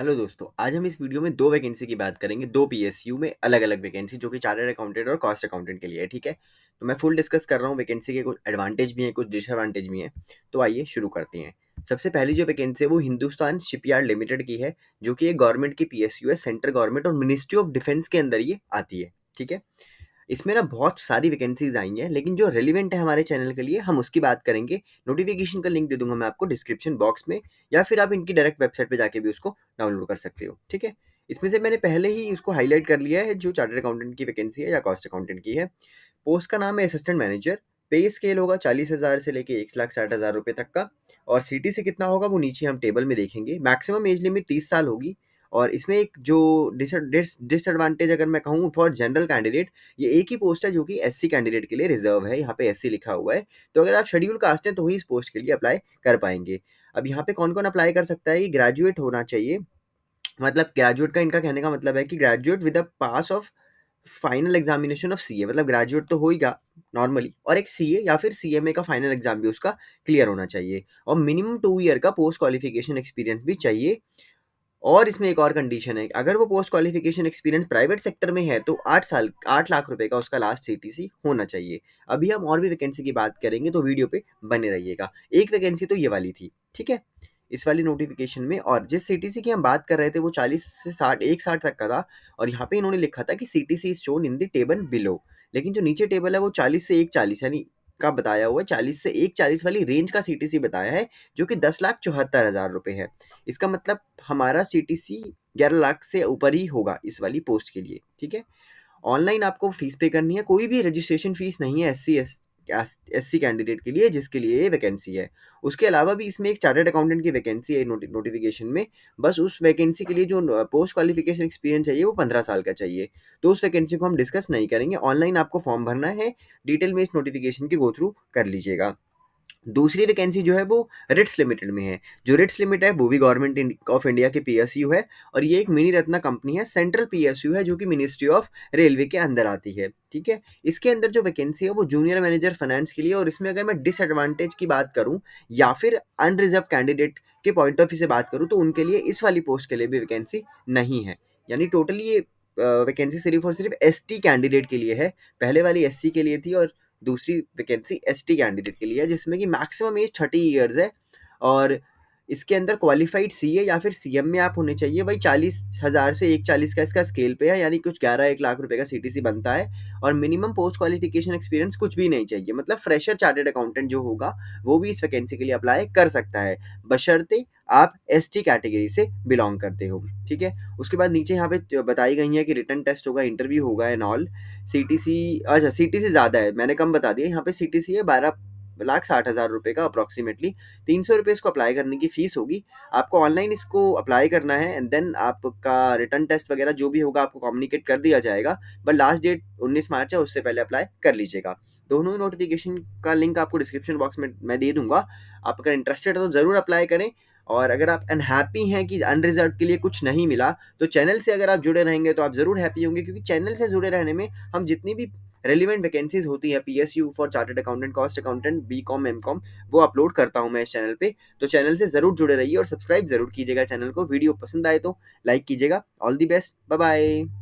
hello दोस्तों आज हम इस वीडियो में दो वैकेंसी की बात करेंगे दो पीएसयू में अलग अलग वैकेंसी जो कि चार्टर्ड अकाउंटेंट और कॉस्ट अकाउंटेंट के लिए है ठीक है तो मैं फुल डिस्कस कर रहा हूँ वैकेंसी के कुछ एडवांटेज भी हैं कुछ डिसएडवांटेज भी हैं तो आइए शुरू करते हैं सबसे पहली जो वैकेंसी है वो हिंदुस्तान शिपयार्ड लिमिटेड की है जो कि एक गवर्नमेंट की पी है सेंट्रल गवर्नमेंट और मिनिस्ट्री ऑफ डिफेंस के अंदर ये आती है ठीक है इसमें ना बहुत सारी वैकेंसीज आई हैं लेकिन जो रेलिवेंट है हमारे चैनल के लिए हम उसकी बात करेंगे नोटिफिकेशन का लिंक दे दूंगा मैं आपको डिस्क्रिप्शन बॉक्स में या फिर आप इनकी डायरेक्ट वेबसाइट पर जाके भी उसको डाउनलोड कर सकते हो ठीक है इसमें से मैंने पहले ही इसको हाईलाइट कर लिया है जो चार्टर्ड अकाउंटेंट की वैकेंसी है या कॉस्ट अकाउंटेंट की है पोस्ट का नाम है असिस्टेंट मैनेजर पे स्केल होगा चालीस हज़ार से लेके एक लाख साठ हज़ार रुपये तक का और सिटी से कितना होगा वो नीचे हम टेबल में देखेंगे मैक्सिमम एज लिमिट तीस साल होगी और इसमें एक जो डिसएडवांटेज अगर मैं कहूँ फॉर जनरल कैंडिडेट ये एक ही पोस्ट है जो कि एससी कैंडिडेट के लिए रिजर्व है यहाँ पे एससी लिखा हुआ है तो अगर आप शेड्यूल कास्ट हैं तो ही इस पोस्ट के लिए अप्लाई कर पाएंगे अब यहाँ पे कौन कौन अप्लाई कर सकता है ये ग्रेजुएट होना चाहिए मतलब ग्रेजुएट का इनका कहने का मतलब है कि graduate with a pass of final examination of CA मतलब ग्रेजुएट तो हो गया नॉर्मली और एक सीए या फिर सीएमए का फाइनल एग्जाम भी उसका क्लियर होना चाहिए और मिनिमम टू ईयर का पोस्ट क्वालिफिकेशन एक्सपीरियंस भी चाहिए और इसमें एक और कंडीशन है अगर वो post qualification experience private sector में है तो आठ साल आठ लाख रुपए का उसका लास्ट सी होना चाहिए अभी हम और भी वैकेंसी की बात करेंगे तो वीडियो पे बने रहिएगा एक वैकेंसी तो ये वाली थी ठीक है इस वाली नोटिफिकेशन में और जिस सी की हम बात कर रहे थे वो चालीस से साठ एक साठ तक का था और यहाँ पे इन्होंने लिखा था कि C T C is shown in the table below लेकिन जो नीचे टेबल है वो चालीस से एक चालीस यानी का बताया हुआ चालीस से एक चालीस वाली रेंज का सी बताया है जो कि दस लाख चौहत्तर हज़ार रुपये है इसका मतलब हमारा सी टी सी ग्यारह लाख से ऊपर ही होगा इस वाली पोस्ट के लिए ठीक है ऑनलाइन आपको फ़ीस पे करनी है कोई भी रजिस्ट्रेशन फ़ीस नहीं है S C S S C candidate के लिए जिसके लिए ये वैकेंसी है उसके अलावा भी इसमें एक चार्टर्ड अकाउंटेंट की वैकेंसी है नोटि, नोटिफिकेशन में बस उस वैकेंसी के लिए जो पोस्ट क्वालिफिकेशन एक्सपीरियंस चाहिए वो पंद्रह साल का चाहिए तो उस वैकेंसी को हम डिस्कस नहीं करेंगे ऑनलाइन आपको फॉर्म भरना है डिटेल में इस नोटिफिकेशन के गो थ्रू कर लीजिएगा दूसरी वैकेंसी जो है वो रिट्स लिमिटेड में है जो रिट्स लिमिटेड है वो भी गवर्नमेंट ऑफ इंडिया के पीएसयू है और ये एक मिनी रत्ना कंपनी है सेंट्रल पीएसयू है जो कि मिनिस्ट्री ऑफ रेलवे के अंदर आती है ठीक है इसके अंदर जो वैकेंसी है वो जूनियर मैनेजर फाइनेंस के लिए और इसमें अगर मैं डिसएडवांटेज की बात करूँ या फिर अनरिजर्व कैंडिडेट के पॉइंट ऑफ व्यू से बात करूँ तो उनके लिए इस वाली पोस्ट के लिए भी वैकेंसी नहीं है यानी टोटली ये वैकेंसी सिर्फ और सिर्फ एसटी कैंडिडेट के लिए है पहले वाली एससी के लिए थी और दूसरी वैकेंसी एस कैंडिडेट के लिए है जिसमें कि मैक्सिमम एज थर्टी ईयर्स है और इसके अंदर क्वालिफाइड सी या फिर सी में आप होने चाहिए वही चालीस हज़ार से एक चालीस का इसका स्केल पे है यानी कुछ ग्यारह एक लाख रुपए का सी बनता है और मिनिमम पोस्ट क्वालिफिकेशन एक्सपीरियंस कुछ भी नहीं चाहिए मतलब फ्रेशर चार्टेड अकाउंटेंट जो होगा वो भी इस वैकेंसी के लिए अप्लाई कर सकता है बशर्ते आप एस टी कैटेगरी से बिलोंग करते हो ठीक है उसके बाद नीचे यहाँ पे बताई गई है कि रिटर्न टेस्ट होगा इंटरव्यू होगा and all C T C अच्छा सी टी सी ज़्यादा है मैंने कम बता दिया यहाँ पे सी टी सी है बारह लाख साठ हज़ार रुपये का अप्रॉक्सीमेटली तीन सौ रुपये इसको अप्लाई करने की फ़ीस होगी आपको ऑनलाइन इसको अप्लाई करना है एंड देन आपका रिटर्न टेस्ट वगैरह जो भी होगा आपको कम्युनिकेट कर दिया जाएगा बट लास्ट डेट उन्नीस मार्च है उससे पहले अप्लाई कर लीजिएगा दोनों नोटिफिकेशन का लिंक आपको डिस्क्रिप्शन बॉक्स में मैं दे दूंगा आप अगर इंटरेस्टेड है तो ज़रूर अप्लाई करें और अगर आप अनहैप्पी हैं कि अनरिजर्व के लिए कुछ नहीं मिला तो चैनल से अगर आप जुड़े रहेंगे तो आप ज़रूर हैप्पी होंगे क्योंकि चैनल से जुड़े रहने में हम जितनी भी रेलिवेंट वैकेंसीज होती है P S U for chartered accountant cost accountant B com M com वो अपलोड करता हूँ मैं इस चैनल पर तो चैनल से ज़रूर जुड़े रहिए और सब्सक्राइब जरूर कीजिएगा चैनल को वीडियो पसंद आए तो लाइक कीजिएगा all the best bye bye